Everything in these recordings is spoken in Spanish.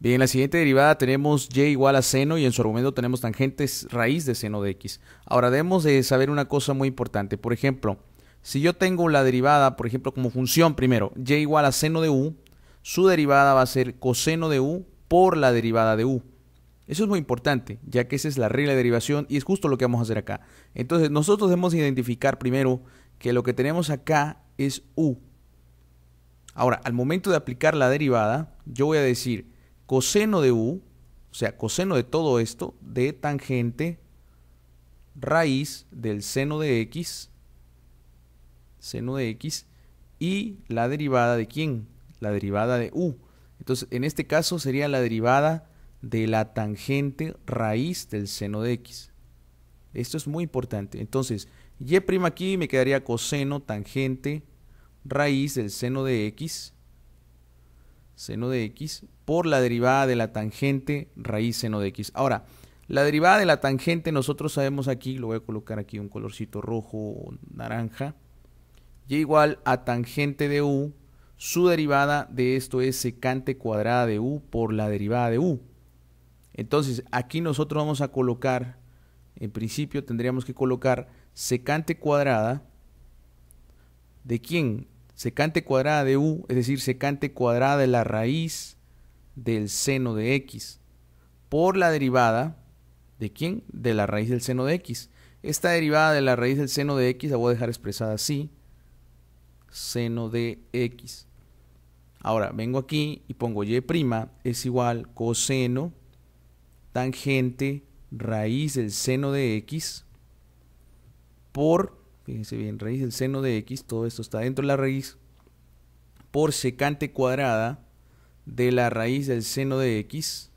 Bien, en la siguiente derivada tenemos y igual a seno y en su argumento tenemos tangentes raíz de seno de x. Ahora debemos de saber una cosa muy importante. Por ejemplo, si yo tengo la derivada, por ejemplo, como función primero, y igual a seno de u, su derivada va a ser coseno de u por la derivada de u. Eso es muy importante, ya que esa es la regla de derivación y es justo lo que vamos a hacer acá. Entonces, nosotros debemos identificar primero que lo que tenemos acá es u. Ahora, al momento de aplicar la derivada, yo voy a decir coseno de u, o sea, coseno de todo esto, de tangente raíz del seno de x, seno de x, y la derivada de quién? La derivada de u. Entonces, en este caso sería la derivada de la tangente raíz del seno de x. Esto es muy importante. Entonces, y' aquí me quedaría coseno tangente raíz del seno de x, seno de x, por la derivada de la tangente raíz seno de x. Ahora, la derivada de la tangente nosotros sabemos aquí, lo voy a colocar aquí un colorcito rojo o naranja, y igual a tangente de u, su derivada de esto es secante cuadrada de u por la derivada de u. Entonces, aquí nosotros vamos a colocar, en principio tendríamos que colocar secante cuadrada, ¿de quién? Secante cuadrada de u, es decir, secante cuadrada de la raíz del seno de x por la derivada de quién? De la raíz del seno de x. Esta derivada de la raíz del seno de x la voy a dejar expresada así. Seno de x. Ahora, vengo aquí y pongo y' es igual coseno tangente raíz del seno de x por, fíjense bien, raíz del seno de x, todo esto está dentro de la raíz, por secante cuadrada de la raíz del seno de x.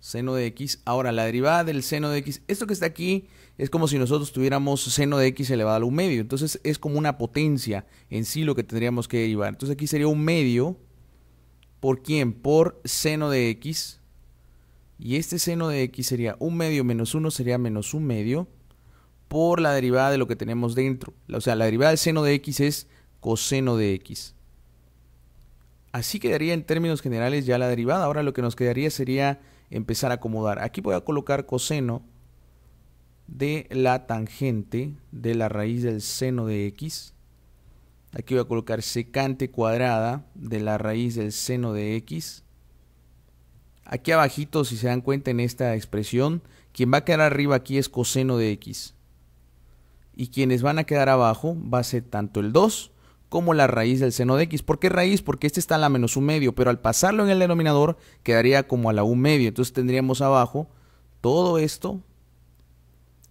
Seno de x. Ahora, la derivada del seno de x. Esto que está aquí es como si nosotros tuviéramos seno de x elevado a un medio. Entonces es como una potencia en sí lo que tendríamos que derivar. Entonces aquí sería un medio. ¿Por quién? Por seno de x. Y este seno de x sería un medio menos 1 sería menos un medio por la derivada de lo que tenemos dentro. O sea, la derivada del seno de x es coseno de x. Así quedaría en términos generales ya la derivada. Ahora lo que nos quedaría sería empezar a acomodar. Aquí voy a colocar coseno de la tangente de la raíz del seno de x. Aquí voy a colocar secante cuadrada de la raíz del seno de x. Aquí abajito, si se dan cuenta en esta expresión, quien va a quedar arriba aquí es coseno de x. Y quienes van a quedar abajo va a ser tanto el 2 como la raíz del seno de x. ¿Por qué raíz? Porque este está a la menos un medio, pero al pasarlo en el denominador quedaría como a la un medio. Entonces tendríamos abajo todo esto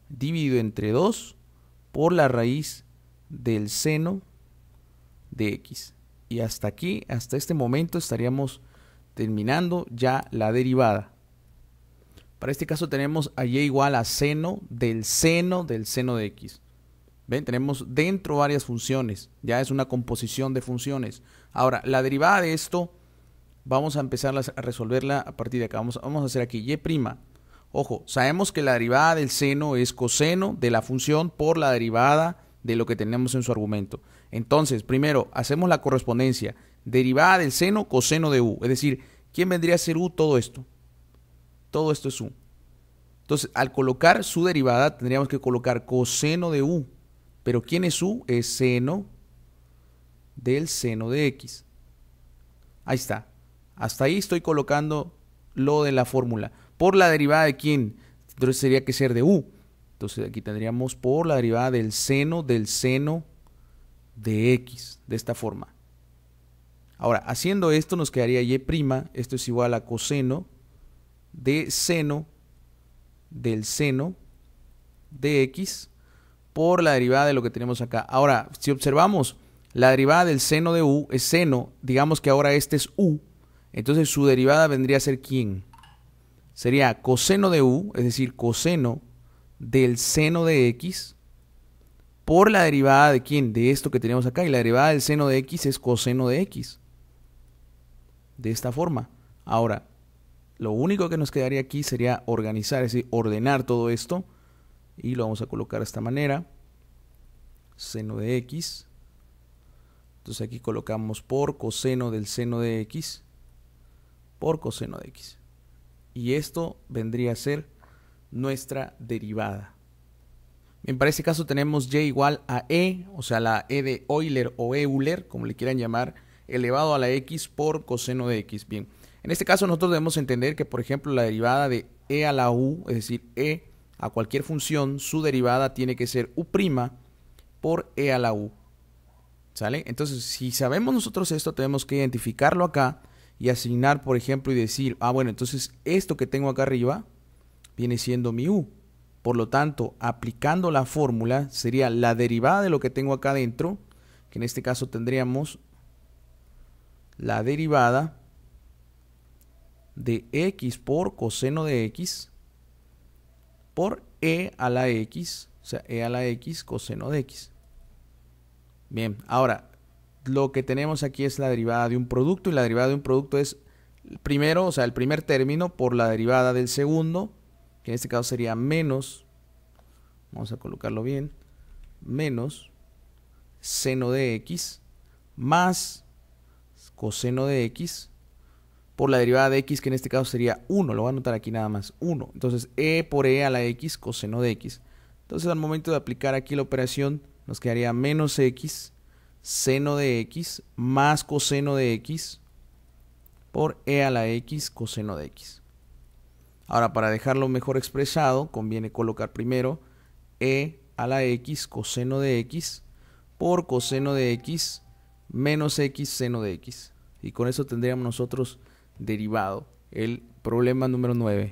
dividido entre 2 por la raíz del seno de x. Y hasta aquí, hasta este momento estaríamos terminando ya la derivada. Para este caso tenemos a y igual a seno del seno del seno de x. Tenemos dentro varias funciones. Ya es una composición de funciones. Ahora, la derivada de esto, vamos a empezar a resolverla a partir de acá. Vamos, vamos a hacer aquí y'. Ojo, sabemos que la derivada del seno es coseno de la función por la derivada de lo que tenemos en su argumento. Entonces, primero, hacemos la correspondencia. Derivada del seno, coseno de u. Es decir, ¿quién vendría a ser u? Todo esto. Todo esto es u. Entonces, al colocar su derivada, tendríamos que colocar coseno de u. Pero ¿quién es U? Es seno del seno de X. Ahí está. Hasta ahí estoy colocando lo de la fórmula. ¿Por la derivada de quién? Entonces sería que ser de U. Entonces aquí tendríamos por la derivada del seno del seno de X. De esta forma. Ahora, haciendo esto nos quedaría Y'. Esto es igual a coseno de seno del seno de X por la derivada de lo que tenemos acá. Ahora, si observamos la derivada del seno de u es seno, digamos que ahora este es u, entonces su derivada vendría a ser quién? Sería coseno de u, es decir, coseno del seno de x por la derivada de quién? De esto que tenemos acá. Y la derivada del seno de x es coseno de x. De esta forma. Ahora, lo único que nos quedaría aquí sería organizar, es decir, ordenar todo esto y lo vamos a colocar de esta manera seno de x entonces aquí colocamos por coseno del seno de x por coseno de x y esto vendría a ser nuestra derivada Bien, para este caso tenemos y igual a e, o sea, la e de Euler o Euler, como le quieran llamar, elevado a la x por coseno de x. Bien, en este caso nosotros debemos entender que, por ejemplo, la derivada de e a la u, es decir, e a cualquier función, su derivada tiene que ser u' por e a la u. ¿Sale? Entonces, si sabemos nosotros esto, tenemos que identificarlo acá y asignar, por ejemplo, y decir, ah, bueno, entonces esto que tengo acá arriba viene siendo mi u. Por lo tanto, aplicando la fórmula sería la derivada de lo que tengo acá adentro, que en este caso tendríamos la derivada de x por coseno de x por e a la x, o sea, e a la x coseno de x. Bien, ahora, lo que tenemos aquí es la derivada de un producto y la derivada de un producto es primero, o sea, el primer término por la derivada del segundo, que en este caso sería menos, vamos a colocarlo bien, menos seno de x más coseno de x por la derivada de x, que en este caso sería 1. Lo voy a anotar aquí nada más, 1. Entonces, e por e a la x coseno de x. Entonces, al momento de aplicar aquí la operación, nos quedaría menos x seno de x más coseno de x por e a la x coseno de x. Ahora, para dejarlo mejor expresado, conviene colocar primero e a la x coseno de x por coseno de x menos x seno de x. Y con eso tendríamos nosotros derivado, el problema número nueve